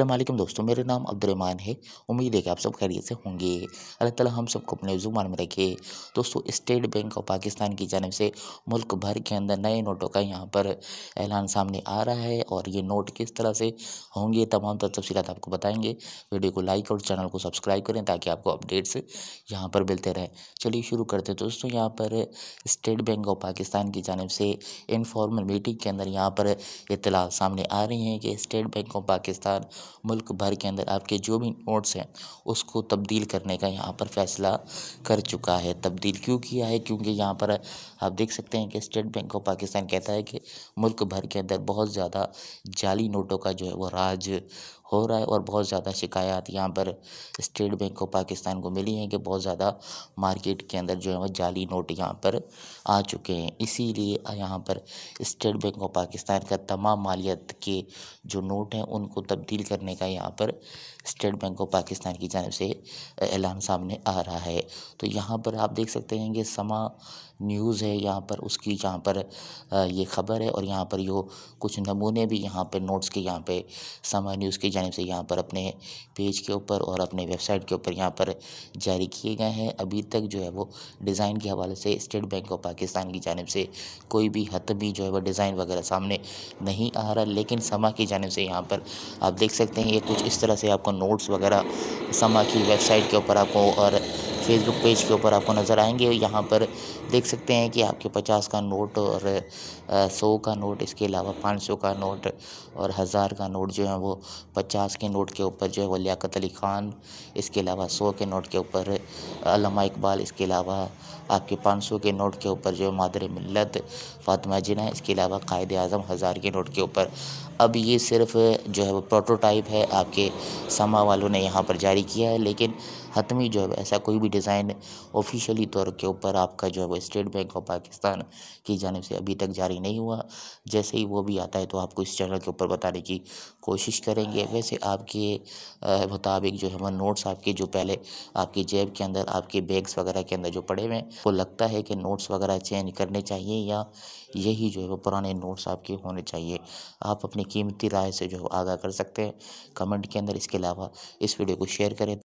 असलम दोस्तों मेरा नाम अब्दुलरहमान है उम्मीद है कि आप सब खैरियत से होंगे अल्लाह ताला हम सबको अपने जुबान में रखे दोस्तों स्टेट बैंक ऑफ पाकिस्तान की जानब से मुल्क भर के अंदर नए नोटों का यहाँ पर ऐलान सामने आ रहा है और ये नोट किस तरह से होंगे तमाम तर तफसी आपको बताएँगे वीडियो को लाइक और चैनल को सब्सक्राइब करें ताकि आपको अपडेट्स यहाँ पर मिलते रहें चलिए शुरू करते हैं दोस्तों यहाँ पर स्टेट बैंक ऑफ पाकिस्तान की जानब से इनफॉर्मल मीटिंग के अंदर यहाँ पर इतला सामने आ रही हैं कि स्टेट बैंक ऑफ पाकिस्तान मुल्क भर के अंदर आपके जो भी नोट्स हैं उसको तब्दील करने का यहाँ पर फ़ैसला कर चुका है तब्दील क्यों किया है क्योंकि यहाँ पर आप देख सकते हैं कि स्टेट बैंक ऑफ पाकिस्तान कहता है कि मुल्क भर के अंदर बहुत ज़्यादा जाली नोटों का जो है वो राज हो रहा है और बहुत ज़्यादा शिकायत यहाँ पर स्टेट बैंक ऑफ पाकिस्तान को मिली हैं कि बहुत ज़्यादा मार्केट के अंदर जो है वो जाली नोट यहाँ पर आ चुके हैं इसीलिए यहाँ पर स्टेट बैंक ऑफ पाकिस्तान का तमाम मालियत के जो नोट हैं उनको तब्दील करने का यहाँ पर स्टेट बैंक ऑफ पाकिस्तान की जानब से ऐलान सामने आ रहा है तो यहाँ पर आप देख सकते हैं कि समा न्यूज़ है यहाँ पर उसकी यहाँ पर ये खबर है और यहाँ पर यो कुछ नमूने भी यहाँ पर नोट्स के यहाँ पे समा न्यूज़ के जानब से यहाँ पर अपने पेज के ऊपर और अपने वेबसाइट के ऊपर यहाँ पर जारी किए गए हैं अभी तक जो है वो डिज़ाइन के हवाले से स्टेट बैंक ऑफ पाकिस्तान की जानब से कोई भी भी जो है वो डिज़ाइन वगैरह सामने नहीं आ रहा लेकिन समा की जानब से यहाँ पर आप देख सकते हैं ये कुछ इस तरह से आपको नोट्स वगैरह समा की वेबसाइट के ऊपर आपको और फेसबुक पेज के ऊपर आपको नज़र आएंगे यहाँ पर देख सकते हैं कि आपके पचास का नोट और सौ का नोट इसके अलावा पाँच सौ का नोट और हज़ार का नोट जो है वो पचास के नोट के ऊपर जो है वो लियाकत अली ख़ान इसके अलावा सौ के नोट के ऊपर अलामा इकबाल इसके अलावा आपके पाँच सौ के नोट के ऊपर जो है मादर मिलत फातमा जिना इसके अलावा कायद अज़म हज़ार के नोट के ऊपर अब ये सिर्फ जो है वो प्रोटोटाइप है आपके समा वालों ने यहाँ पर जारी किया है लेकिन हतमी जो है ऐसा कोई भी डिज़ाइन ऑफिशियली तौर के ऊपर आपका जो है वो स्टेट बैंक ऑफ पाकिस्तान की जानब से अभी तक जारी नहीं हुआ जैसे ही वो भी आता है तो आपको इस चैनल के ऊपर बताने की कोशिश करेंगे वैसे आपके मुताबिक जो है वह नोट्स आपके जो पहले आपकी जेब के अंदर आपके बैग्स वगैरह के अंदर जो पड़े हुए हैं वो लगता है कि नोट्स वगैरह चेंज करने चाहिए या यही जो है वो पुराने नोट्स आपके होने चाहिए आप अपनी कीमती राय से जो आगाह कर सकते हैं कमेंट के अंदर इसके अलावा इस वीडियो को शेयर करें